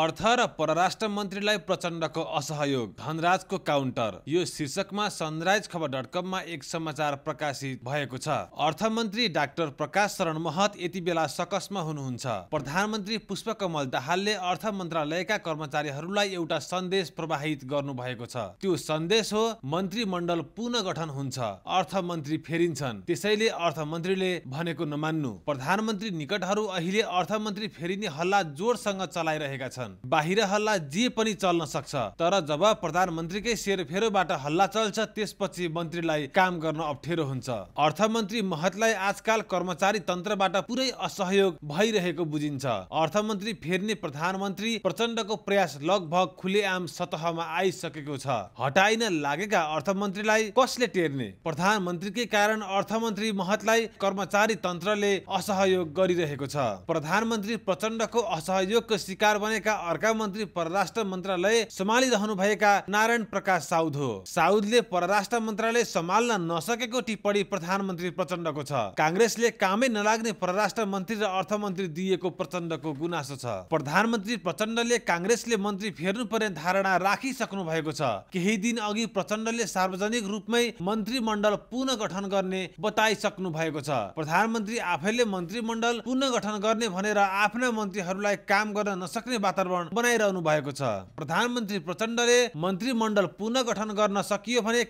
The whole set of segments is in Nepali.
अर्थ र परराष्ट्र मन्त्रीलाई प्रचण्डको असहयोग धनराजको काउन्टर यो शीर्षकमा सनराइज खबर डट कममा एक समाचार प्रकाशित भएको छ अर्थमन्त्री डाक्टर प्रकाश शरण महत यति बेला सकसमा हुनुहुन्छ प्रधानमन्त्री पुष्पकमल दाहालले अर्थ मन्त्रालयका कर्मचारीहरूलाई एउटा सन्देश प्रवाहित गर्नु भएको छ त्यो सन्देश हो मन्त्रीमण्डल पुनः गठन हुन्छ अर्थमन्त्री फेरिन्छन् त्यसैले अर्थमन्त्रीले भनेको नमान्नु प्रधानमन्त्री निकटहरू अहिले अर्थमन्त्री फेरिने हल्ला जोरसँग चलाइरहेका छन् गर्छन् बाहिर हल्ला जे पनि चल्न सक्छ तर जब प्रधानमन्त्रीकै सेरफेरोबाट हल्ला चल्छ त्यसपछि मन्त्रीलाई काम गर्न अप्ठ्यारो हुन्छ अर्थमन्त्री महतलाई आजकाल कर्मचारी तन्त्रबाट पुरै असहयोग भइरहेको बुझिन्छ अर्थमन्त्री फेर्ने प्रधानमन्त्री प्रचण्डको प्रयास लगभग खुलेआम सतहमा आइसकेको छ हटाइन लागेका अर्थमन्त्रीलाई कसले टेर्ने प्रधानमन्त्रीकै कारण अर्थमन्त्री महतलाई कर्मचारी तन्त्रले असहयोग गरिरहेको छ प्रधानमन्त्री प्रचण्डको असहयोगको शिकार बनेका सरकारका अर्का मन्त्री परराष्ट्र मन्त्रालय सम्हालिरहनु भएका नारायण प्रकाश साउद हो साउदले परराष्ट्र मन्त्रालय सम्हाल्न नसकेको टिप्पणी प्रधानमन्त्री प्रचण्डको छ काङ्ग्रेसले कामै नलाग्ने परराष्ट्र मन्त्री र अर्थमन्त्री दिएको प्रचण्डको गुनासो छ प्रधानमन्त्री प्रचण्डले काङ्ग्रेसले मन्त्री फेर्नु पर्ने धारणा राखिसक्नु भएको छ केही दिन अघि प्रचण्डले सार्वजनिक रूपमै मन्त्रीमण्डल पुनः गठन गर्ने बताइसक्नु भएको छ प्रधानमन्त्री आफैले मन्त्रीमण्डल पुनः गठन गर्ने भनेर आफ्ना मन्त्रीहरूलाई काम गर्न नसक्ने वातावरण वातावरण बनाइरहनु भएको छ प्रधानमन्त्री प्रचण्डले मन्त्रीमण्डल पुनः गठन गर्न सकियो भने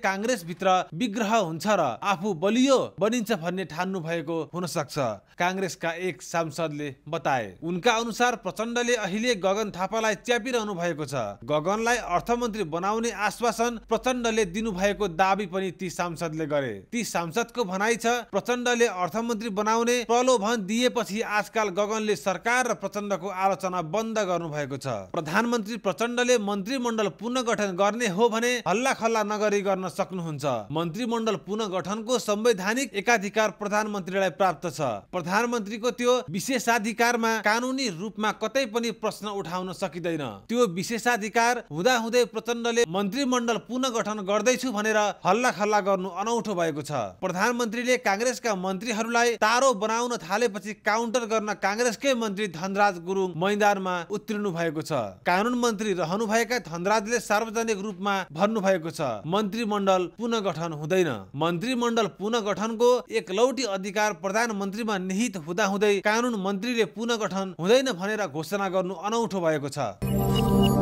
भित्र विग्रह हुन्छ र आफू बलियो बनिन्छ भन्ने ठान्नु भएको हुन सक्छ काङ्ग्रेसका एक सांसदले बताए उनका अनुसार प्रचण्डले अहिले गगन थापालाई च्यापिरहनु भएको छ गगनलाई अर्थमन्त्री बनाउने आश्वासन प्रचण्डले दिनु भएको दावी पनि ती सांसदले गरे ती सांसदको भनाइ छ प्रचण्डले अर्थमन्त्री बनाउने प्रलोभन दिएपछि आजकल गगनले सरकार र प्रचण्डको आलोचना बन्द गर्नुभयो भएको छ प्रधानमन्त्री प्रचण्डले मन्त्रीमण्डल पुनर्गठन गर्ने हो भने हल्ला खल्ला नगरी गर्न सक्नुहुन्छ मन्त्रीमण्डल पुनर्गठनको संवैधानिक एकाधिकार प्रधानमन्त्रीलाई प्राप्त छ प्रधानमन्त्रीको त्यो विशेषाधिकारमा कानुनी रूपमा कतै पनि प्रश्न उठाउन सकिँदैन त्यो विशेषाधिकार हुँदाहुँदै प्रचण्डले मन्त्रीमण्डल पुनर्गठन गर्दैछु भनेर हल्ला खल्ला गर्नु अनौठो भएको छ प्रधानमन्त्रीले काङ्ग्रेसका मन्त्रीहरूलाई तारो बनाउन थालेपछि काउन्टर गर्न काङ्ग्रेसकै मन्त्री धनराज गुरुङ मैदानमा उत्रिनु भएको छ कानुन मन्त्री रहनुभएका धनराजले सार्वजनिक रूपमा भन्नुभएको छ मन्त्रीमण्डल पुनः गठन हुँदैन मन्त्रीमण्डल पुनः गठनको एकलौटी अधिकार प्रधानमन्त्रीमा निहित हुँदाहुँदै कानुन मन्त्रीले पुनः गठन हुँदैन भनेर घोषणा गर्नु अनौठो भएको छ